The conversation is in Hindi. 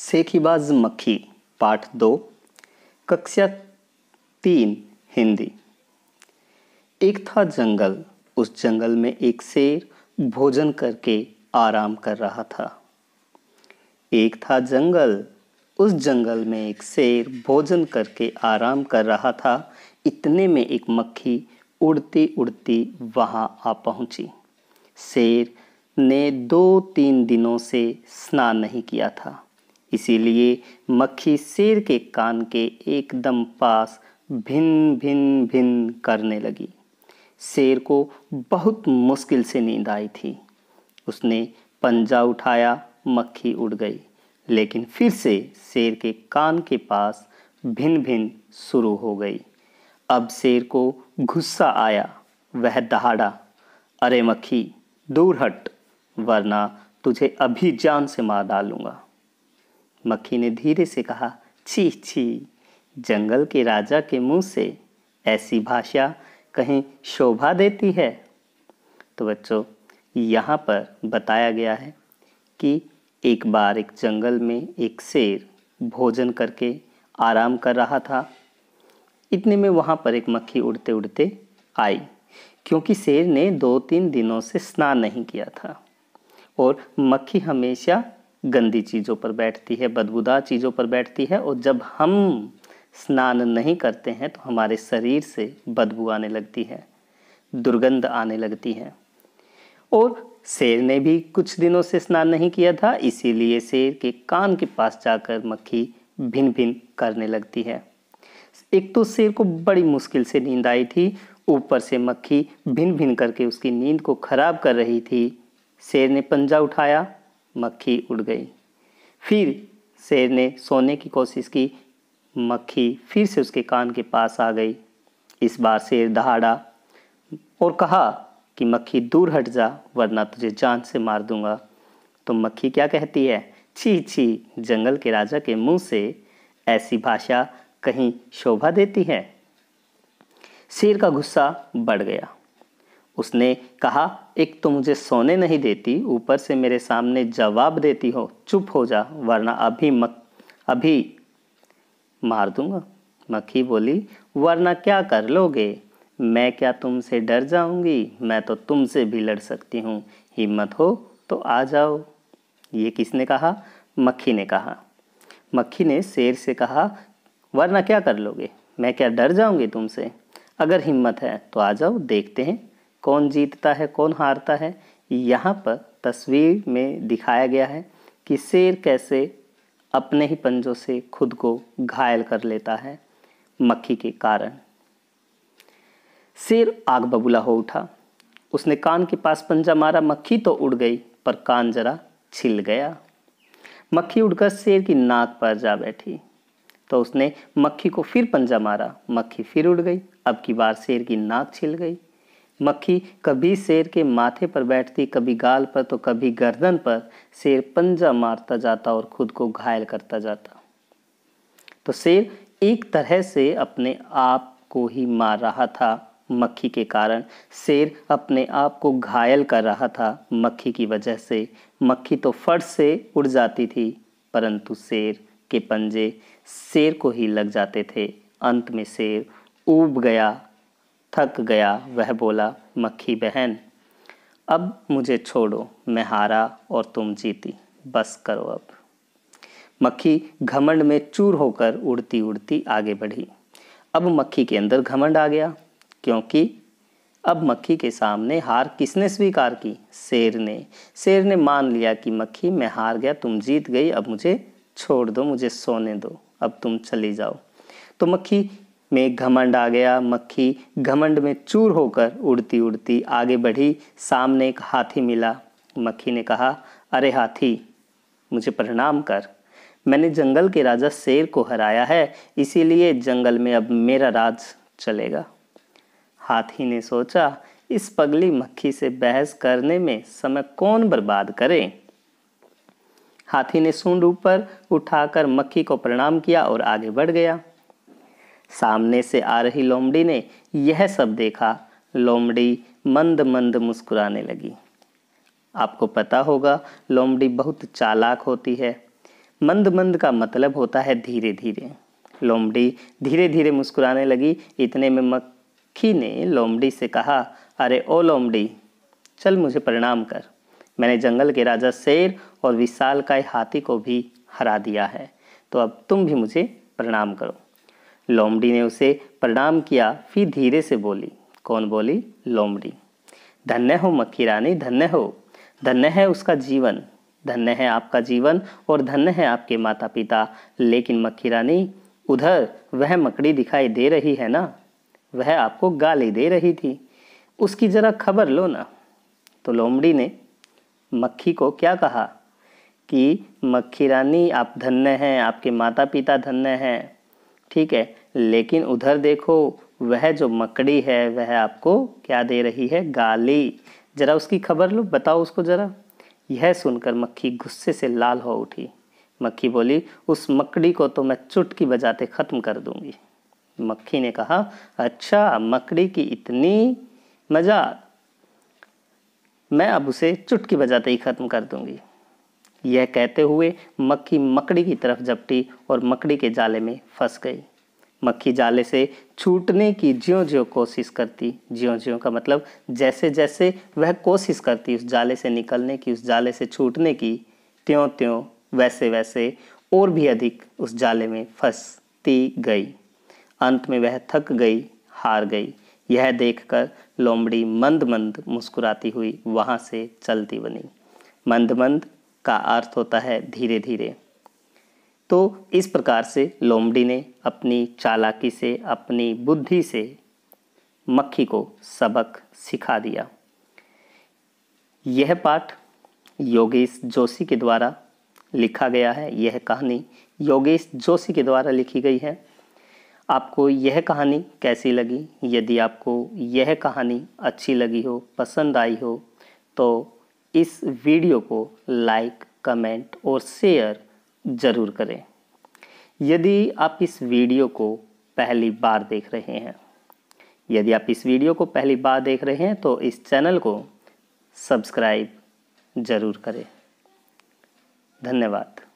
सेखीबाज मक्खी पाठ दो कक्षा तीन हिंदी एक था जंगल उस जंगल में एक शेर भोजन करके आराम कर रहा था एक था जंगल उस जंगल में एक शेर भोजन करके आराम कर रहा था इतने में एक मक्खी उड़ती उड़ती वहाँ आ पहुंची शेर ने दो तीन दिनों से स्नान नहीं किया था इसीलिए मक्खी शेर के कान के एकदम पास भिन भिन भिन करने लगी शेर को बहुत मुश्किल से नींद आई थी उसने पंजा उठाया मक्खी उड़ गई लेकिन फिर से शेर के कान के पास भिन भिन शुरू हो गई अब शेर को गुस्सा आया वह दहाड़ा अरे मक्खी दूर हट वरना तुझे अभी जान से मार डालूंगा मक्खी ने धीरे से कहा छी छी जंगल के राजा के मुंह से ऐसी भाषा कहीं शोभा देती है तो बच्चों यहाँ पर बताया गया है कि एक बार एक जंगल में एक शेर भोजन करके आराम कर रहा था इतने में वहाँ पर एक मक्खी उड़ते उड़ते आई क्योंकि शेर ने दो तीन दिनों से स्नान नहीं किया था और मक्खी हमेशा गंदी चीज़ों पर बैठती है बदबूदार चीज़ों पर बैठती है और जब हम स्नान नहीं करते हैं तो हमारे शरीर से बदबू आने लगती है दुर्गंध आने लगती है और शेर ने भी कुछ दिनों से स्नान नहीं किया था इसीलिए शेर के कान के पास जाकर मक्खी भिन भिन करने लगती है एक तो शेर को बड़ी मुश्किल से नींद आई थी ऊपर से मक्खी भिन भिन करके उसकी नींद को खराब कर रही थी शेर ने पंजा उठाया मक्खी उड़ गई फिर शेर ने सोने की कोशिश की मक्खी फिर से उसके कान के पास आ गई इस बार शेर दहाड़ा और कहा कि मक्खी दूर हट जा वरना तुझे जान से मार दूंगा तो मक्खी क्या कहती है छी छी जंगल के राजा के मुंह से ऐसी भाषा कहीं शोभा देती है शेर का गुस्सा बढ़ गया उसने कहा एक तो मुझे सोने नहीं देती ऊपर से मेरे सामने जवाब देती हो चुप हो जा वरना अभी मक अभी मार दूंगा मक्खी बोली वरना क्या कर लोगे मैं क्या तुमसे डर जाऊंगी मैं तो तुमसे भी लड़ सकती हूँ हिम्मत हो तो आ जाओ ये किसने कहा मक्खी ने कहा मक्खी ने शेर से कहा वरना क्या कर लोगे मैं क्या डर जाऊंगी तुमसे अगर हिम्मत है तो आ जाओ देखते हैं कौन जीतता है कौन हारता है यहाँ पर तस्वीर में दिखाया गया है कि शेर कैसे अपने ही पंजों से खुद को घायल कर लेता है मक्खी के कारण शेर आग बबूला हो उठा उसने कान के पास पंजा मारा मक्खी तो उड़ गई पर कान जरा छिल गया मक्खी उड़कर शेर की नाक पर जा बैठी तो उसने मक्खी को फिर पंजा मारा मक्खी फिर उड़ गई अब की बार शेर की नाक छिल गई मक्खी कभी शेर के माथे पर बैठती कभी गाल पर तो कभी गर्दन पर शेर पंजा मारता जाता और खुद को घायल करता जाता तो शेर एक तरह से अपने आप को ही मार रहा था मक्खी के कारण शेर अपने आप को घायल कर रहा था मक्खी की वजह से मक्खी तो फट से उड़ जाती थी परंतु शेर के पंजे शेर को ही लग जाते थे अंत में शेर ऊब गया थक गया वह बोला मक्खी बहन अब मुझे छोड़ो मैं हारा और तुम जीती बस करो अब मक्खी घमंड में चूर होकर उड़ती उड़ती आगे बढ़ी अब मक्खी के अंदर घमंड आ गया क्योंकि अब मक्खी के सामने हार किसने स्वीकार की शेर ने शेर ने मान लिया कि मक्खी मैं हार गया तुम जीत गई अब मुझे छोड़ दो मुझे सोने दो अब तुम चली जाओ तो मक्खी में घमंड आ गया मक्खी घमंड में चूर होकर उड़ती उड़ती आगे बढ़ी सामने एक हाथी मिला मक्खी ने कहा अरे हाथी मुझे प्रणाम कर मैंने जंगल के राजा शेर को हराया है इसीलिए जंगल में अब मेरा राज चलेगा हाथी ने सोचा इस पगली मक्खी से बहस करने में समय कौन बर्बाद करे हाथी ने सूंड ऊपर उठाकर मक्खी को प्रणाम किया और आगे बढ़ गया सामने से आ रही लोमड़ी ने यह सब देखा लोमड़ी मंद मंद मुस्कुराने लगी आपको पता होगा लोमड़ी बहुत चालाक होती है मंद मंद का मतलब होता है धीरे धीरे लोमड़ी धीरे धीरे मुस्कुराने लगी इतने में मक्खी ने लोमड़ी से कहा अरे ओ लोमड़ी चल मुझे प्रणाम कर मैंने जंगल के राजा शेर और विशाल काय हाथी को भी हरा दिया है तो अब तुम भी मुझे प्रणाम करो लोमड़ी ने उसे प्रणाम किया फिर धीरे से बोली कौन बोली लोमड़ी धन्य हो मक्खी रानी धन्य हो धन्य है उसका जीवन धन्य है आपका जीवन और धन्य है आपके माता पिता लेकिन मक्खी रानी उधर वह मकड़ी दिखाई दे रही है ना वह आपको गाली दे रही थी उसकी ज़रा खबर लो ना तो लोमड़ी ने मक्खी को क्या कहा कि मक्खी रानी आप धन्य हैं आपके माता पिता धन्य हैं ठीक है लेकिन उधर देखो वह जो मकड़ी है वह आपको क्या दे रही है गाली जरा उसकी खबर लो बताओ उसको जरा यह सुनकर मक्खी गुस्से से लाल हो उठी मक्खी बोली उस मकड़ी को तो मैं चुटकी बजाते ख़त्म कर दूंगी मक्खी ने कहा अच्छा मकड़ी की इतनी मजा मैं अब उसे चुटकी बजाते ही ख़त्म कर दूंगी यह कहते हुए मक्खी मकड़ी की तरफ जपटी और मकड़ी के जाले में फंस गई मक्खी जाले से छूटने की ज्यो ज्यो कोशिश करती ज्यो ज्यो का मतलब जैसे जैसे वह कोशिश करती उस जाले से निकलने की उस जाले से छूटने की त्यों त्यों वैसे वैसे और भी अधिक उस जाले में फंसती गई अंत में वह थक गई हार गई यह देखकर लोमड़ी मंद मंद मुस्कुराती हुई वहाँ से चलती बनी मंद मंद का अर्थ होता है धीरे धीरे तो इस प्रकार से लोमड़ी ने अपनी चालाकी से अपनी बुद्धि से मक्खी को सबक सिखा दिया यह पाठ योगेश जोशी के द्वारा लिखा गया है यह कहानी योगेश जोशी के द्वारा लिखी गई है आपको यह कहानी कैसी लगी यदि आपको यह कहानी अच्छी लगी हो पसंद आई हो तो इस वीडियो को लाइक कमेंट और शेयर ज़रूर करें यदि आप इस वीडियो को पहली बार देख रहे हैं यदि आप इस वीडियो को पहली बार देख रहे हैं तो इस चैनल को सब्सक्राइब ज़रूर करें धन्यवाद